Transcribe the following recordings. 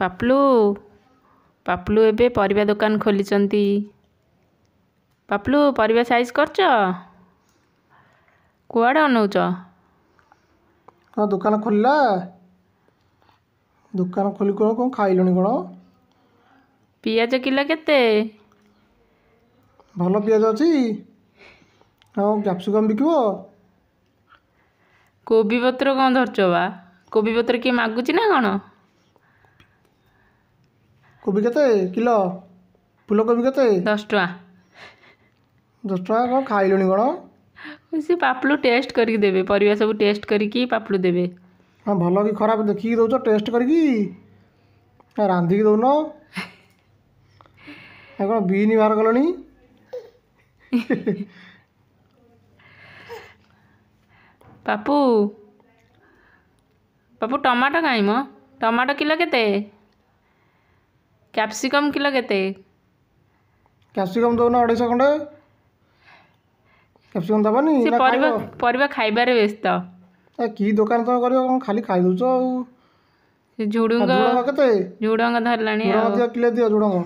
ପାପଲୁ ପାପଲୁ ଏବେ ପରିବା ଦୋକାନ ଖୋଲିଛନ୍ତି ପାପଲୁ ପରିବା ସାଇଜ୍ କରୁଛ କୁଆଡ଼େ ଅନଉଛ ହଁ ଦୋକାନ ଖୋଲିଲା ଦୋକାନ ଖୋଲି କ'ଣ କ'ଣ ଖାଇଲଣି କ'ଣ ପିଆଜ କିଲୋ କେତେ ଭଲ ପିଆଜ ଅଛି ହଁ କ୍ୟାପ୍ସିକମ୍ ବିକିବ କୋବି ପତ୍ର କ'ଣ ଧରୁଛ ବା କୋବି ପତ୍ର କିଏ ମାଗୁଛି ନା କ'ଣ कोबी के को फुलकोबी के दस टाँह दस टाँह कौन खाइल कौन सी पापलू टेस्ट करके देवे पर सब टेस्ट करके पापलू देवे हाँ भल कि खराब देखिक दौ टेस्ट करी रांधिक दौन कौन बीन बाहर कल पापू पापू टमाटो कहीं मो टमाटो कलो के କ୍ୟାପ୍ସିକମ୍ କିଲୋ କେତେ କ୍ୟାପ୍ସିକମ୍ ଦେଉନ ଅଢ଼େଇଶହ ଖଣ୍ଡେ କ୍ୟାପ୍ସିକମ୍ ଦେବନି ପରିବା ଖାଇବାରେ ବ୍ୟସ୍ତ ଏ କି ଦୋକାନ ତମେ କରିବ କ'ଣ ଖାଲି ଖାଇ ଦେଉଛ ଆଉ ଝୁଡ଼ଙ୍ଗ କେତେ ଝୁଡ଼ଙ୍ଗ ଧରିଲାଣି ଦିଅ କିଲେ ଦିଅ ଝୁଡ଼ଙ୍ଗ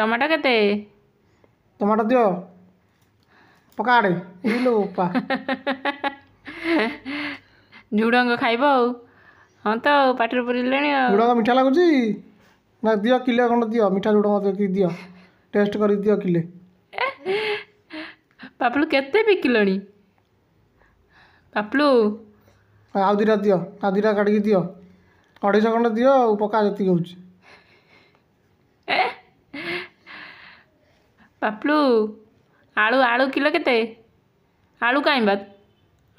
ଟମାଟୋ କେତେ ଟମାଟୋ ଦିଅ ପକା ଆଡ଼େ ଝୁଡ଼ଙ୍ଗ ଖାଇବ ଆଉ ହଁ ତ ପାଟିରେ ପୁରିଲାଣି ଆଉ ଝୁଡ଼ଙ୍ଗ ମିଠା ଲାଗୁଛି ନା ଦିଅ କିଲେ ଖଣ୍ଡ ଦିଅ ମିଠା ଝୁଡ଼ ମୋତେ କି ଦିଅ ଟେଷ୍ଟ କରି ଦିଅ କିଲେ ପାପୁଲୁ କେତେ ବିକିଲଣି ପାପୁଲୁ ଆଉ ଦୁଇଟା ଦିଅ ଆଉ ଦୁଇଟା କାଟିକି ଦିଅ ଅଢ଼େଇଶହ ଖଣ୍ଡେ ଦିଅ ଆଉ ପକା ଯେତିକି ହେଉଛି ପାପୁଲୁ ଆଳୁ ଆଳୁ କିଲୋ କେତେ ଆଳୁ କାହିଁ ବା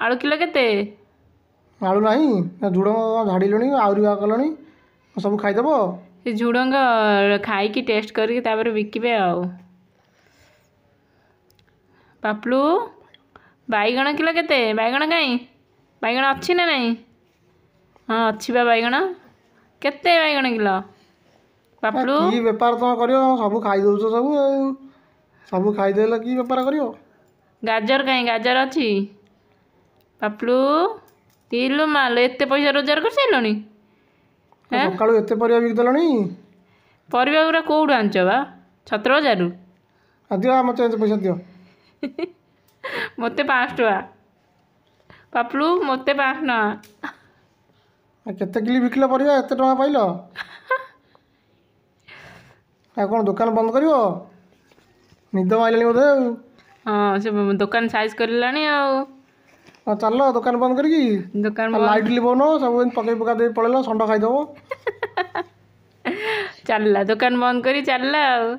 ଆଳୁ କିଲୋ କେତେ ଆଳୁ ନାହିଁ ଝୁଡ଼ଙ୍ଗ ଝାଡ଼ିଲଣି ଆହୁରି ବାହା କଲଣି ସବୁ ଖାଇଦେବ ସେ ଝୁଡ଼ଙ୍ଗ ଖାଇକି ଟେଷ୍ଟ କରିକି ତାପରେ ବିକିବେ ଆଉ ପାପଲୁ ବାଇଗଣ କିଲୋ କେତେ ବାଇଗଣ କାଇଁ ବାଇଗଣ ଅଛି ନା ନାହିଁ ହଁ ଅଛି ବା ବାଇଗଣ କେତେ ବାଇଗଣ କିଲୋ ପାପଲୁ କି ବେପାର ତୁମେ କରିବ ସବୁ ଖାଇଦେଉଛ ସବୁ ଆଉ ସବୁ ଖାଇଦେଲେ କି ବେପାର କରିବ ଗାଜର କାଇଁ ଗାଜର ଅଛି ପାପଲୁ ତିଲୁ ମାଲ ଏତେ ପଇସା ରୋଜଗାର କରିସାରିଲଣି ସକାଳୁ ଏତେ ପରିବା ବିକିଦେଲଣି ପରିବା ଗୁରା କେଉଁଠୁ ଆଣିଛ ବା ଛତ୍ର ବଜାରରୁ ଦିଅ ଆମ ଚେଞ୍ଜ ପଇସା ଦିଅ ମୋତେ ପାଞ୍ଚଶହ ଟଙ୍କା ପାପଲୁ ମୋତେ ପାଞ୍ଚ ଟଙ୍କା କେତେ କିଲୋ ବିକିଲ ପରିବା ଏତେ ଟଙ୍କା ପାଇଲ ଆଉ କ'ଣ ଦୋକାନ ବନ୍ଦ କରିବ ନିଦ ମାଇଲାଣି ବୋଧେ ଆଉ ହଁ ସେ ଦୋକାନ ସାଇଜ୍ କରିଲାଣି ଆଉ ଆଉ ଚାଲ ଦୋକାନ ବନ୍ଦ କରିକି ଦୋକାନ ଲାଇଟ୍ ଲିଭଉନ ସବୁ ଏମିତି ପକେଇ ପକା ଦେଇ ପଳେଇଲ ଷଣ୍ଢ ଖାଇଦେବ ଚାଲିଲା ଦୋକାନ ବନ୍ଦ କରି ଚାଲିଲା ଆଉ